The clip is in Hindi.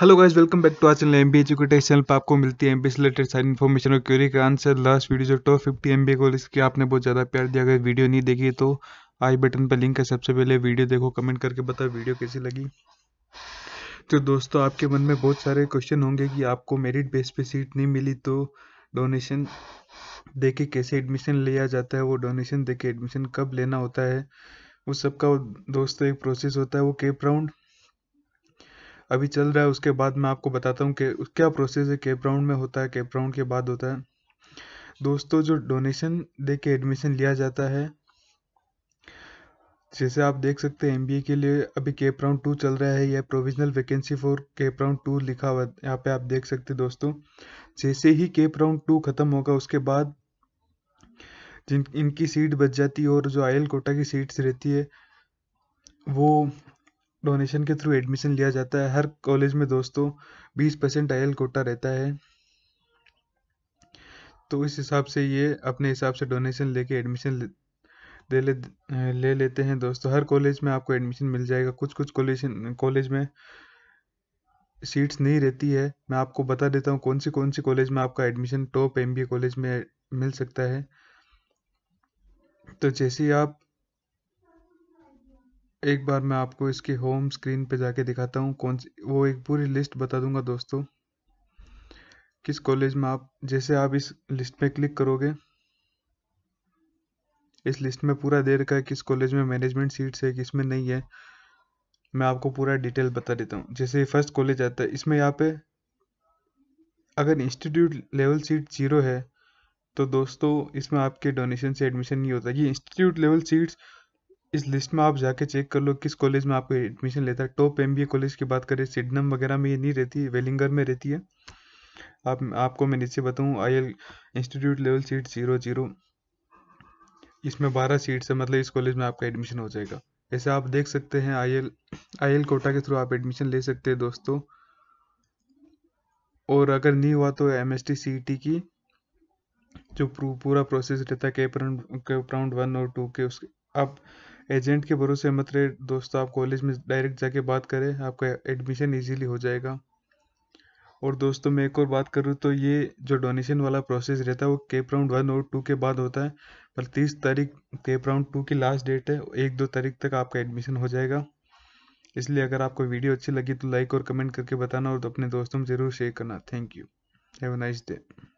hello guys welcome back to our channel M B educated channel पर आपको मिलती है एम बी से रिलेटेड सारी इन्फॉर्मेशन और क्यूरी का आंसर लास्ट वीडियो जो टॉप फिफ्टी एम बी को इसकी आपने बहुत ज़्यादा प्यार दिया अगर वीडियो नहीं देखी तो आई बटन पर लिंक है सबसे पहले वीडियो देखो कमेंट करके बताओ वीडियो कैसी लगी तो दोस्तों आपके मन में बहुत सारे क्वेश्चन होंगे कि आपको मेरिट बेस पे सीट नहीं मिली तो डोनेशन दे के कैसे एडमिशन लिया जाता है वो डोनेशन दे के एडमिशन कब लेना होता है उस सबका दोस्तों एक प्रोसेस होता है वो केप राउंड अभी चल रहा है उसके बाद मैं आपको बताता हूँ कि क्या प्रोसेस है कैप राउंड में होता है कैप राउंड के बाद होता है दोस्तों जो डोनेशन दे के एडमिशन लिया जाता है जैसे आप देख सकते हैं एमबीए के लिए अभी केप राउंड टू चल रहा है यह provisional vacancy for CAP round two लिखा हुआ है यहाँ पे आप देख सकते हैं दोस्तों जैसे ही केप राउंड टू खत्म होगा उसके बाद जिन इनकी सीट बच जाती है और जो आयल कोटा की सीट्स रहती है वो डोनेशन के थ्रू एडमिशन लिया जाता है हर कॉलेज में दोस्तों बीस परसेंट आई कोटा रहता है तो इस हिसाब से ये अपने हिसाब से डोनेशन लेके एडमिशन ले ले ले लेते हैं दोस्तों हर कॉलेज में आपको एडमिशन मिल जाएगा कुछ कुछ कॉलेज कॉलेज में सीट्स नहीं रहती है मैं आपको बता देता हूँ कौन सी कौन सी कॉलेज में आपका एडमिशन टॉप एमबीए कॉलेज में मिल सकता है तो जैसे ही आप एक बार मैं आपको इसकी होम स्क्रीन पे जाके दिखाता हूँ कौन सी वो एक पूरी लिस्ट बता दूंगा दोस्तों किस कॉलेज में आप जैसे आप इस लिस्ट में क्लिक करोगे इस लिस्ट में पूरा दे रखा है किस कॉलेज में मैनेजमेंट सीट्स है किस में नहीं है मैं आपको पूरा डिटेल बता देता हूँ जैसे फर्स्ट कॉलेज आता है इसमें यहाँ पे अगर इंस्टीट्यूट लेवल सीट जीरो है तो दोस्तों इसमें आपके डोनेशन से एडमिशन नहीं होता ये इंस्टीट्यूट लेवल सीट्स इस लिस्ट में आप जाके चेक कर लो किस कॉलेज में आपको एडमिशन लेता है टॉप एम कॉलेज की बात करें सिडनम वगैरह में ये नहीं रहती वेलिंगर में रहती है आप आपको मैं नीचे बताऊं I L institute level seat zero zero इसमें बारह सीट्स है मतलब इस कॉलेज में आपका एडमिशन हो जाएगा ऐसे आप देख सकते हैं आई एल कोटा के थ्रू आप एडमिशन ले सकते हैं दोस्तों और अगर नहीं हुआ तो एम एस e की जो पूरा प्रोसेस रहता है कैप राउंड वन और टू के उसके आप एजेंट के भरोसे मत रहे दोस्तों आप कॉलेज में डायरेक्ट जाके बात करें आपका एडमिशन इजीली हो जाएगा और दोस्तों मैं एक और बात करूँ तो ये जो डोनेशन वाला प्रोसेस रहता है वो केप राउंड वन और टू के बाद होता है पर तीस तारीख केप राउंड टू की लास्ट डेट है एक दो तारीख तक आपका एडमिशन हो जाएगा इसलिए अगर आपको वीडियो अच्छी लगी तो लाइक और कमेंट करके बताना और तो अपने दोस्तों में ज़रूर शेयर करना thank you have a nice day